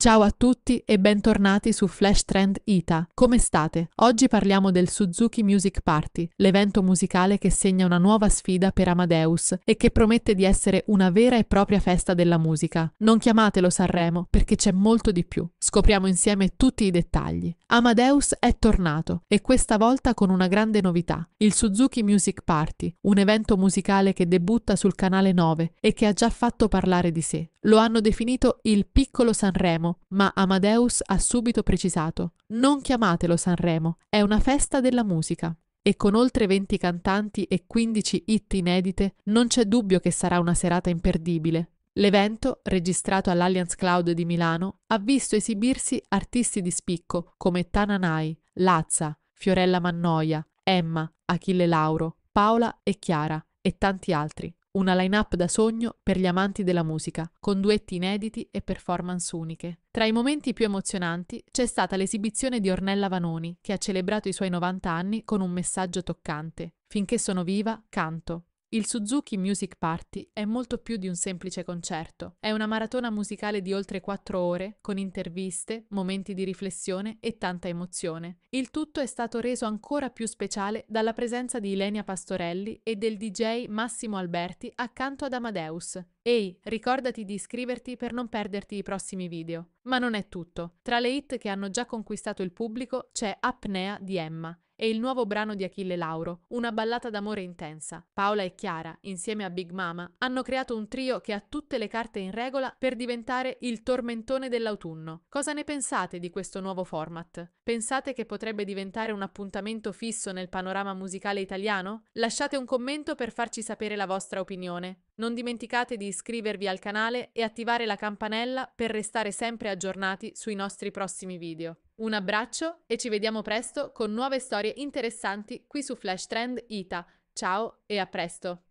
Ciao a tutti e bentornati su Flash Trend Ita. Come state? Oggi parliamo del Suzuki Music Party, l'evento musicale che segna una nuova sfida per Amadeus e che promette di essere una vera e propria festa della musica. Non chiamatelo Sanremo perché c'è molto di più. Scopriamo insieme tutti i dettagli. Amadeus è tornato e questa volta con una grande novità, il Suzuki Music Party, un evento musicale che debutta sul canale 9 e che ha già fatto parlare di sé. Lo hanno definito il piccolo Sanremo, ma Amadeus ha subito precisato: Non chiamatelo Sanremo, è una festa della musica. E con oltre 20 cantanti e 15 hit inedite, non c'è dubbio che sarà una serata imperdibile. L'evento, registrato all'Alliance Cloud di Milano, ha visto esibirsi artisti di spicco come Tananai, Lazza, Fiorella Mannoia, Emma, Achille Lauro, Paola e Chiara e tanti altri. Una line-up da sogno per gli amanti della musica, con duetti inediti e performance uniche. Tra i momenti più emozionanti c'è stata l'esibizione di Ornella Vanoni, che ha celebrato i suoi 90 anni con un messaggio toccante. Finché sono viva, canto. Il Suzuki Music Party è molto più di un semplice concerto. È una maratona musicale di oltre 4 ore, con interviste, momenti di riflessione e tanta emozione. Il tutto è stato reso ancora più speciale dalla presenza di Ilenia Pastorelli e del DJ Massimo Alberti accanto ad Amadeus. Ehi, ricordati di iscriverti per non perderti i prossimi video. Ma non è tutto. Tra le hit che hanno già conquistato il pubblico c'è Apnea di Emma, e il nuovo brano di Achille Lauro, una ballata d'amore intensa. Paola e Chiara, insieme a Big Mama, hanno creato un trio che ha tutte le carte in regola per diventare il tormentone dell'autunno. Cosa ne pensate di questo nuovo format? Pensate che potrebbe diventare un appuntamento fisso nel panorama musicale italiano? Lasciate un commento per farci sapere la vostra opinione. Non dimenticate di iscrivervi al canale e attivare la campanella per restare sempre aggiornati sui nostri prossimi video. Un abbraccio e ci vediamo presto con nuove storie interessanti qui su Flash Trend Ita. Ciao e a presto!